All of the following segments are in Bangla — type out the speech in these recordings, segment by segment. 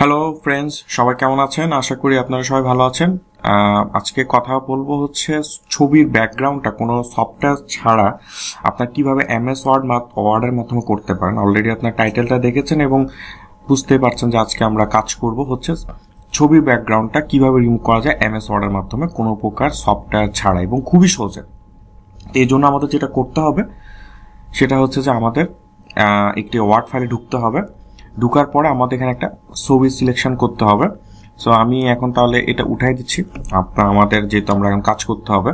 হ্যালো ফ্রেন্ডস সবাই কেমন আছেন আশা করি আপনারা সবাই ভালো আছেন আজকে কথা বলবো হচ্ছে ছবির ব্যাকগ্রাউন্ডটা কোনো সফটওয়্যার ছাড়া আপনার কিভাবে এম এস ওয়ার্ড ওয়ার্ডের মাধ্যমে করতে পারেন অলরেডি আপনার টাইটেলটা দেখেছেন এবং বুঝতে পারছেন যে আজকে আমরা কাজ করব হচ্ছে ছবির ব্যাকগ্রাউন্ডটা কিভাবে রিমুভ করা যায় এম এস ওয়ার্ডের মাধ্যমে কোনো প্রকার সফটওয়্যার ছাড়া এবং খুবই সহজে এই জন্য আমাদের যেটা করতে হবে সেটা হচ্ছে যে আমাদের একটি ওয়ার্ড ফাইলে ঢুকতে হবে ঢুকার পরে আমাদের এখানে একটা ছবি সিলেকশন করতে হবে সো আমি এখন তাহলে এটা উঠাই দিচ্ছি আপনার আমাদের যেহেতু আমরা এখন কাজ করতে হবে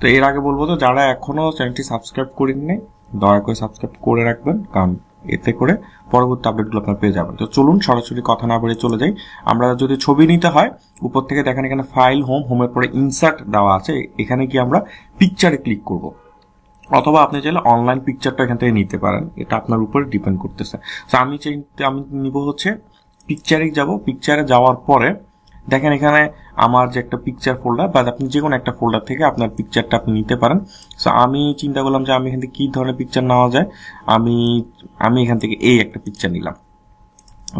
তো এর আগে বলবো তো যারা এখনও চ্যানেলটি সাবস্ক্রাইব করেননি দয়া করে সাবস্ক্রাইব করে রাখবেন কারণ এতে করে পরবর্তী আপডেটগুলো আপনারা পেয়ে যাবেন তো চলুন সরাসরি কথা না বলে চলে যাই আমরা যদি ছবি নিতে হয় উপর থেকে দেখেন এখানে ফাইল হোম হোমের পরে ইনসার্ট দেওয়া আছে এখানে গিয়ে আমরা পিকচারে ক্লিক করবো অথবা আপনি চাইলে অনলাইন পিকচারটা এখান থেকে নিতে পারেন এটা আপনার উপরে ডিপেন্ড করতেছে তো আমি চাইতে আমি নিব হচ্ছে পিকচারে যাব পিকচারে যাওয়ার পরে দেখেন এখানে আমার যে একটা পিকচার ফোল্ডার বা আপনি যে কোনো একটা ফোল্ডার থেকে আপনার পিকচারটা আপনি নিতে পারেন সো আমি চিন্তা করলাম যে আমি এখান থেকে কী ধরনের পিকচার নেওয়া যায় আমি আমি এখান থেকে এই একটা পিকচার নিলাম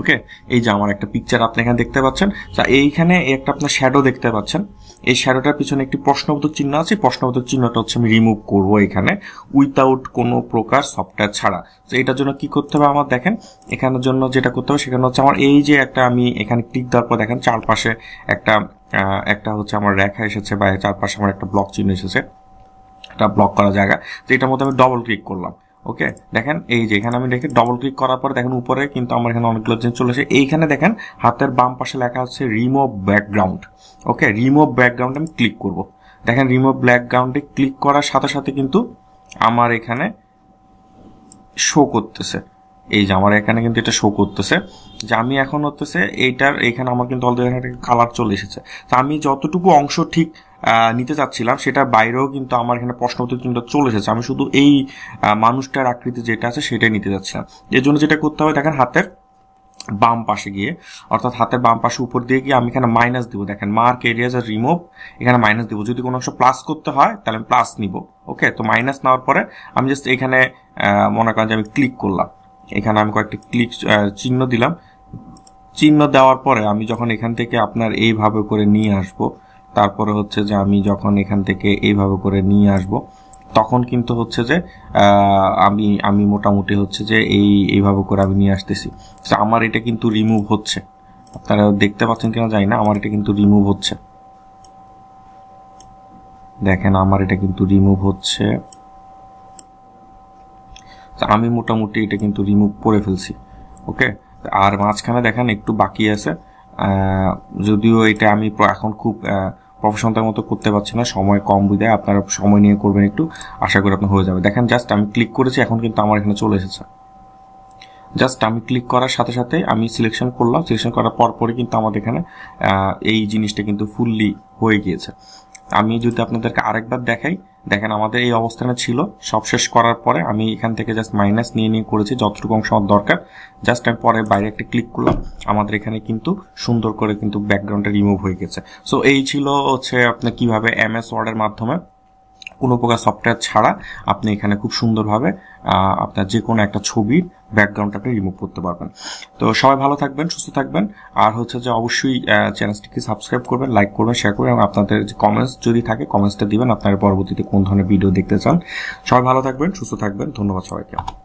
ওকে এই যে আমার একটা পিকচার আপনি এখানে দেখতে পাচ্ছেন তা এইখানে একটা আপনার শ্যাডো দেখতে পাচ্ছেন এই শ্যাডোটার পিছনে একটি প্রশ্নবোধক চিহ্ন আছে প্রশ্নবোধক চিহ্নটা হচ্ছে আমি রিমুভ করবো এখানে উইথাউট কোনো প্রকার সফটওয়্যার ছাড়া তো এটার জন্য কি করতে হবে আমার দেখেন এখানের জন্য যেটা করতে হবে সেখানে হচ্ছে আমার এই যে একটা আমি এখানে ক্লিক দেওয়ার পর দেখেন চারপাশে একটা একটা হচ্ছে আমার রেখা এসেছে বা চারপাশে আমার একটা ব্লক চিহ্ন এসেছে এটা ব্লক করা জায়গা তো এটার মধ্যে আমি ডবল ক্লিক করলাম ওকে দেখেন এই যে এখানে আমি দেখি ডবল ক্লিক করার পর দেখেন উপরে কিন্তু আমার এখানে অনেকগুলো জিনিস চলে আসে এইখানে দেখেন হাতের বাম পাশে লেখা হচ্ছে remove background okay remove background আমি ক্লিক করব দেখেন রিমুভ ব্যাকগ্রাউন্ডে ক্লিক করার সাথে সাথে কিন্তু আমার এখানে শো করতেছে এই যে আমার এখানে কিন্তু এটা শো করতেছে যে আমি এখন হতেছে এইটার এখানে আমার কিন্তু অলরেডি একটা কালার চলে এসেছে তা আমি যতটুকু অংশ ঠিক নিতে চাচ্ছিলাম সেটা বাইরেও কিন্তু আমার এখানে প্রশ্ন কিন্তু চলে এসেছে আমি শুধু এই মানুষটার আকৃতি যেটা আছে সেটাই নিতে চাচ্ছিলাম এর জন্য যেটা করতে হবে দেখেন হাতের বাম পাশে গিয়ে অর্থাৎ হাতের বাম পাশে উপর দিয়ে গিয়ে আমি এখানে মাইনাস দিব দেখেন মার্ক এরিয়াজ আর রিমুভ এখানে মাইনাস দিব যদি কোনো অংশ প্লাস করতে হয় তাহলে আমি প্লাস নিব ওকে তো মাইনাস নেওয়ার পরে আমি জাস্ট এখানে মনে করেন যে আমি ক্লিক করলাম এখানে আমি কয়েকটি ক্লিক চিহ্ন দিলাম চিহ্ন দেওয়ার পরে আমি যখন এখান থেকে আপনার এইভাবে করে নিয়ে আসবো তারপরে হচ্ছে যে আমি যখন এখান থেকে এইভাবে করে নিয়ে আসব তখন কিন্তু হচ্ছে যে আমি আমি মোটামুটি হচ্ছে যে এই এইভাবে করে আমি নিয়ে আসতেছি তো আমার এটা কিন্তু রিমুভ হচ্ছে আপনারা দেখতে পাচ্ছেন কিনা জানি না আমার এটা কিন্তু রিমুভ হচ্ছে দেখেন আমার এটা কিন্তু রিমুভ হচ্ছে আমি মোটামুটি এটা কিন্তু রিমুভ করে ফেলছি ওকে আর মাঝখানে দেখেন একটু বাকি আছে যদিও এটা আমি এখন খুব প্রফেশনটার মতো করতে পারছি না সময় কম বিদায় আপনারা সময় নিয়ে করবেন একটু আশা করি আপনার হয়ে যাবে দেখেন জাস্ট আমি ক্লিক করেছি এখন কিন্তু আমার এখানে চলে এসেছে জাস্ট আমি ক্লিক করার সাথে সাথে আমি সিলেকশন করলাম সিলেকশন করার পর কিন্তু আমাদের এখানে এই জিনিসটা কিন্তু ফুললি হয়ে গিয়েছে আমি যদি আপনাদেরকে আরেকবার দেখাই দেখেন আমাদের এই অবস্থানে ছিল সব শেষ করার পরে আমি এখান থেকে জাস্ট মাইনাস নিয়ে নিয়ে করেছি যতটুকু অংশ আমার দরকার জাস্ট আমি পরে বাইরে একটা ক্লিক করলাম আমাদের এখানে কিন্তু সুন্দর করে কিন্তু ব্যাকগ্রাউন্ডটা রিমুভ হয়ে গেছে সো এই ছিল হচ্ছে আপনার কিভাবে এম এস ওয়ার্ডের মাধ্যমে কোনো প্রকার সফটওয়্যার ছাড়া আপনি এখানে খুব সুন্দরভাবে আপনার যে কোনো একটা ছবির ব্যাকগ্রাউন্ড আপনি রিমুভ করতে পারবেন তো সবাই ভালো থাকবেন সুস্থ থাকবেন আর হচ্ছে যে অবশ্যই চ্যানেলটিকে সাবস্ক্রাইব করবেন লাইক করবেন শেয়ার করবেন এবং আপনাদের যে কমেন্টস যদি থাকে কমেন্টসটা দিবেন আপনারা পরবর্তীতে কোন ধরনের ভিডিও দেখতে চান সবাই ভালো থাকবেন সুস্থ থাকবেন ধন্যবাদ সবাইকে